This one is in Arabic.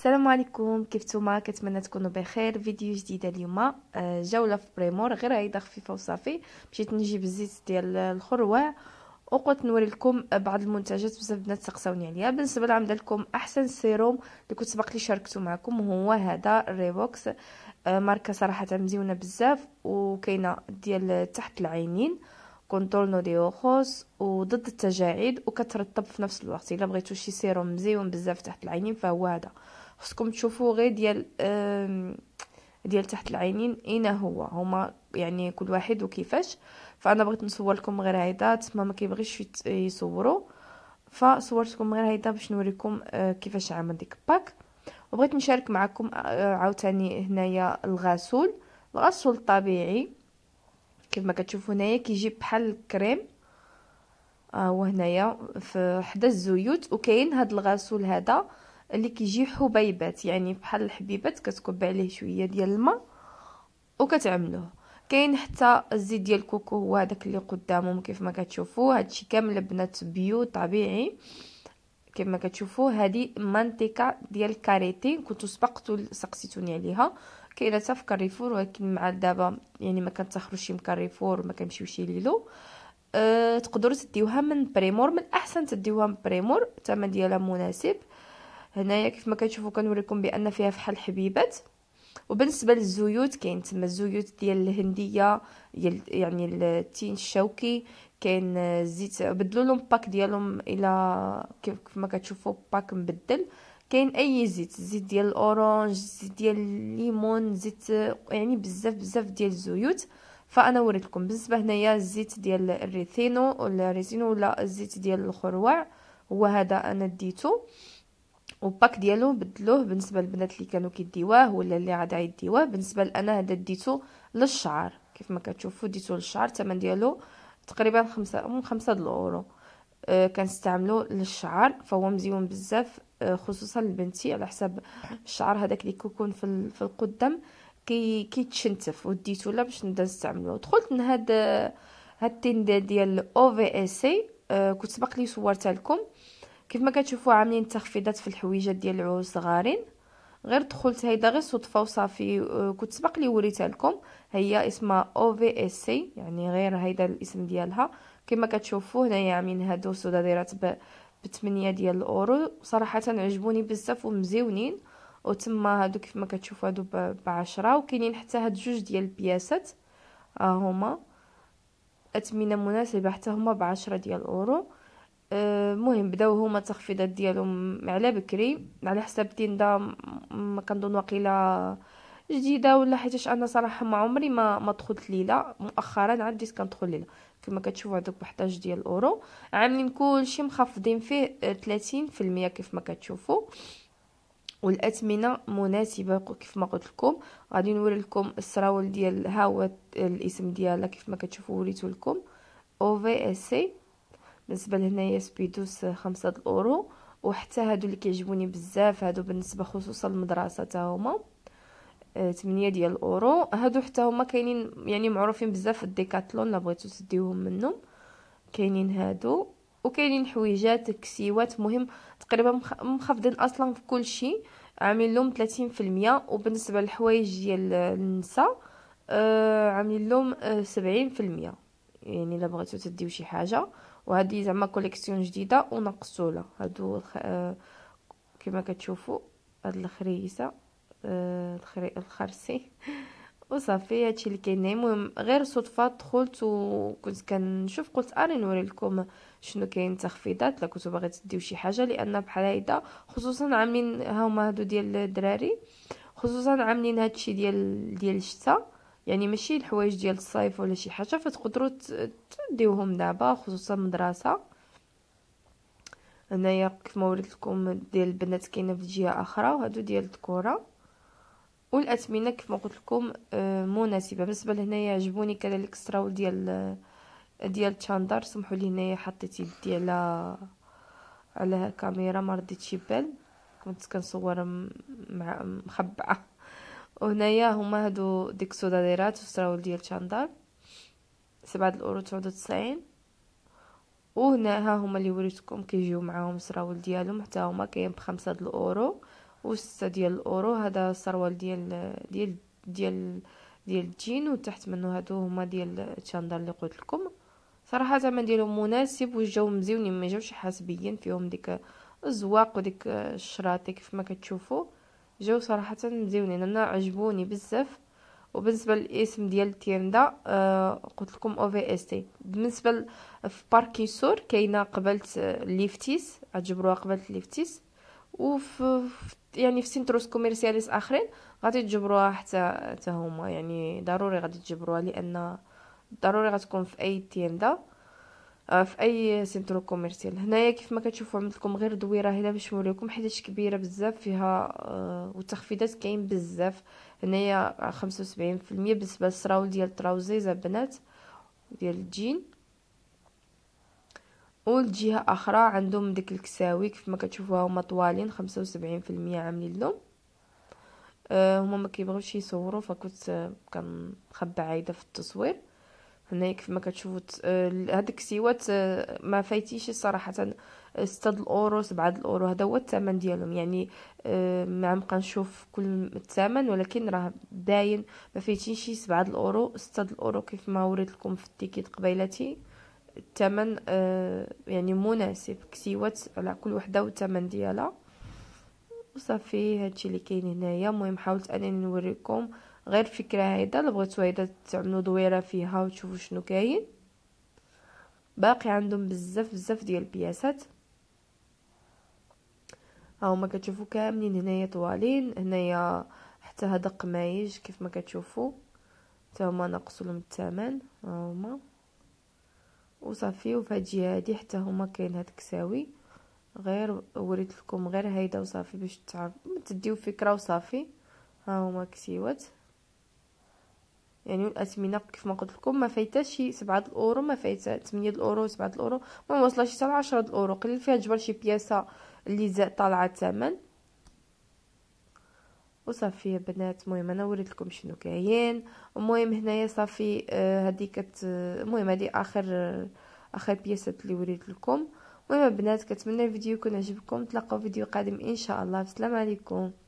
السلام عليكم كيف نتوما كنتمنى تكونوا بخير فيديو جديده اليوم آه، جوله في بريمور غير عايده خفيفه وصافي مشيت نجيب الزيت ديال الخروع وقلت نوري لكم بعض المنتجات بزاف البنات سقساوني عليها بالنسبه لعمده لكم احسن سيروم اللي كنت سبق لي شاركته معكم هو هذا ريبوكس آه، ماركه صراحه مزيونه بزاف وكاينه ديال تحت العينين نو دي اوخوس وضد التجاعيد وكترطب في نفس الوقت الا بغيتو شي سيروم مزيون بزاف تحت العينين فهو هذا خصكم تشوفوا غير ديال ديال تحت العينين اين هو هما يعني كل واحد وكيفاش فانا بغيت نصور لكم غير هيدا تما ما كيبغيش يصوروا فصورتكم غير هيدا باش نوريكم آه، كيفاش عامل ديك باك وبغيت نشارك معكم آه، عاوتاني هنايا الغسول الغسول الطبيعي كيف ما كتشوفوا هنايا كيجي بحال الكريم ها آه، هو هنايا في حدا الزيوت وكاين هاد الغسول هذا اللي كيجي حبيبات يعني بحال الحبيبات كتكب عليه شويه ديال الماء وكتعملوه كاين حتى الزيت ديال الكوكو هو هذاك اللي قدامهم كيف ما كتشوفوا هادشي كامل بنات بيو طبيعي كيف ما كتشوفوا هذه منطقه ديال كاريتي كنتو سبقتو سقسيتوني عليها كاينه حتى في كاريفور ولكن مع دابا يعني ما كنتخرجش من كاريفور ما كنمشيوش ليلو أه تقدروا تديوها من بريمور من الاحسن تديوها من بريمور الثمن ديالها مناسب هنايا كيف ما كتشوفوا كنوريكم بان فيها فحال حبيبات وبالنسبه للزيوت كاين تما الزيوت ديال الهنديه ديال يعني التين الشوكي كاين الزيت بدلوا لهم باك ديالهم الى كيف ما كتشوفوا باك مبدل كاين اي زيت زيت ديال الاورانج زيت ديال الليمون زيت يعني بزاف بزاف ديال الزيوت فانا وريت لكم بالنسبه هنايا الزيت ديال الريثينو ولا ريزينو ولا الزيت ديال الخروع هو هذا انا ديته وباك ديالو بدلوه بالنسبه للبنات اللي كانوا كيديوه ولا اللي عاد يديوه بالنسبه لانا هذا ديتو للشعر كيف ما كتشوفوا ديتو للشعر الثمن ديالو تقريبا خمسة من خمسة الاورو أه كنستعملو للشعر فهو مزيون بزاف آه، خصوصا لبنتي على حساب الشعر هذاك اللي كيكون في, في القدام كي كيتشنتف وديتو لا باش نبدا نستعملو دخلت لهاد هاد التند ديال او في اس اي سي كنت سبق لي صورتها لكم أه كيف ما كتشوفوا عاملين تخفيضات في الحويجات ديال العروس صغارين غير دخلت هيدا غير صدفه وصافي آه، كنت سبق لي وريتها لكم هي اسمها او في اس سي يعني غير هيدا الاسم ديالها كما كتشوفوا هنايا عاملين هادو سوداديرات ب 8 ديال الاورو صراحه عجبوني بزاف ومزيونين وتما هادو كيف ما كتشوفوا هادو ب 10 وكاينين حتى هاد جوج ديال البياسات ها هما اثمنه مناسبه حتى هما ب 10 ديال الاورو المهم آه، بداو هما التخفيضات ديالهم على بكري على حساب تيندا ما كنظن واقيلا جديده ولا حيتاش انا صراحه ما عمري ما ما دخلت ليله مؤخرا عاد بديت كندخل ليله كما كتشوفوا هذوك ب 11 ديال الاورو عاملين كلشي مخفضين فيه 30% آه، كيف ما كتشوفوا والاثمنه مناسبه كيف ما قلت لكم غادي نوري لكم السراول ديال ها هو الاسم ديالها كيف ما كتشوفوا وريته لكم او في اس سي بالنسبه لهنايا سبيدوس خمسة الاورو وحتى هادو اللي كيعجبوني بزاف هادو بالنسبه خصوصا للمدرسه تا هما 8 آه، ديال الاورو هادو حتى هما كاينين يعني معروفين بزاف في الديكاتلون لا بغيتو تديوهم منهم كاينين هادو وكاينين حويجات كسيوات مهم تقريبا مخفضين اصلا في كل شيء عاملين لهم 30% وبالنسبه للحوايج ديال النساء آه، عاملين لهم 70% آه، يعني الا بغيتو تديو شي حاجه وهذه زعما كوليكسيون جديده ونقصوله هادو الخ... آه، كما كتشوفوا هاد الخريسه آه، الخري... الخرسي وصافي هادشي اللي كاين المهم غير صدفه دخلت وكنت كنشوف قلت اري نوري لكم شنو كاين تخفيضات لا كنتو باغي تديو شي حاجه لان بحال هيدا خصوصا عاملين هما هادو ديال الدراري خصوصا عاملين هادشي ديال ديال الشتاء يعني ماشي الحوايج ديال الصيف ولا شي حاجه فتقدروا تديوهم دابا خصوصا المدرسه هنايا كيف ما وريت لكم ديال البنات كاينه في جهه اخرى وهادو ديال الذكوره والاثمنه كيف ما قلت لكم آه، مناسبه بالنسبه لهنايا عجبوني كذلك السراول ديال ديال تشاندر سمحوا لي هنايا حطيت يدي على على الكاميرا ما رديتش بال كنت كنصور مع مخبعه وهنايا هما هادو ديك السوداديرات والسراول ديال شاندال سبعة الاورو تسعود وتسعين وهنا ها هما اللي وريتكم كيجيو معاهم السراول ديالهم حتى هما كاين بخمسة الاورو وستة ديال الاورو هذا السروال ديال ديال ديال ديال الجين وتحت منو هادو هما ديال تشاندر اللي قلت لكم صراحه الثمن ديالهم مناسب وجاو مزيونين ما جاوش فيهم ديك الزواق وديك الشراطي كيف ما كتشوفوا جاو صراحه مزيونين انا عجبوني بزاف وبالنسبه للاسم ديال التيندا آه قلت لكم او في اس تي بالنسبه في باركي سور كاينه قبلت آه، ليفتيس غتجبروها قبلت ليفتيس وفي يعني في سنتروس كوميرسياليس اخرين غادي تجبروها حتى حتى هما يعني ضروري غادي تجبروها لان ضروري غتكون في اي تيندا آه، في اي سنتر كوميرسيال هنايا كيف ما كتشوفوا عملت لكم غير دويره هنا باش نوريكم حيتاش كبيره بزاف فيها آه، والتخفيضات كاين بزاف هنايا 75% بالنسبه للسراول ديال التراوزيزه البنات ديال الجين والجهه اخرى عندهم ديك الكساوي كيف ما كتشوفوها هما طوالين 75% عاملين لهم آه، هما ما كيبغيوش يصوروا فكنت كنخبى عايده في التصوير هنا كيف ما كتشوفوا هاد آه، السيوات ما فايتيش صراحه 6 الاورو 7 الاورو هذا هو الثمن ديالهم يعني آه، ما نبقى نشوف كل الثمن ولكن راه باين ما شي 7 الاورو 6 الاورو كيف ما وريت لكم في التيكيت قبيلتي الثمن آه، يعني مناسب كسيوات على كل وحده والثمن ديالها وصافي هادشي اللي كاين هنايا المهم حاولت انني نوريكم غير فكره هيدا اللي بغيتو هيدا تعملوا دويره فيها وتشوفوا شنو كاين باقي عندهم بزاف بزاف ديال البياسات ها هما كتشوفوا كاملين هنايا طوالين هنايا حتى هذا قمايج كيف ما كتشوفوا حتى هما نقصوا لهم الثمن ها هما وصافي وفي الجهه هادي حتى هما كاين هاد كساوي غير وريت لكم غير هيدا وصافي باش تعرفوا تديو فكره وصافي ها هما كسيوات يعني الأثمنة كيف ما قلت لكم ما فايتاش شي سبعة الأورو ما فايتها تمنية الأورو سبعة الأورو ما وصلش حتى لعشرة الأورو قليل فيها جبر شي بياسة اللي طالعة الثمن وصافي يا بنات المهم انا وريت لكم شنو كاين المهم هنايا صافي هذه آه، كت المهم هذه اخر آه، اخر بياسة اللي وريت لكم المهم بنات كنتمنى الفيديو يكون عجبكم تلاقاو فيديو قادم ان شاء الله السلام عليكم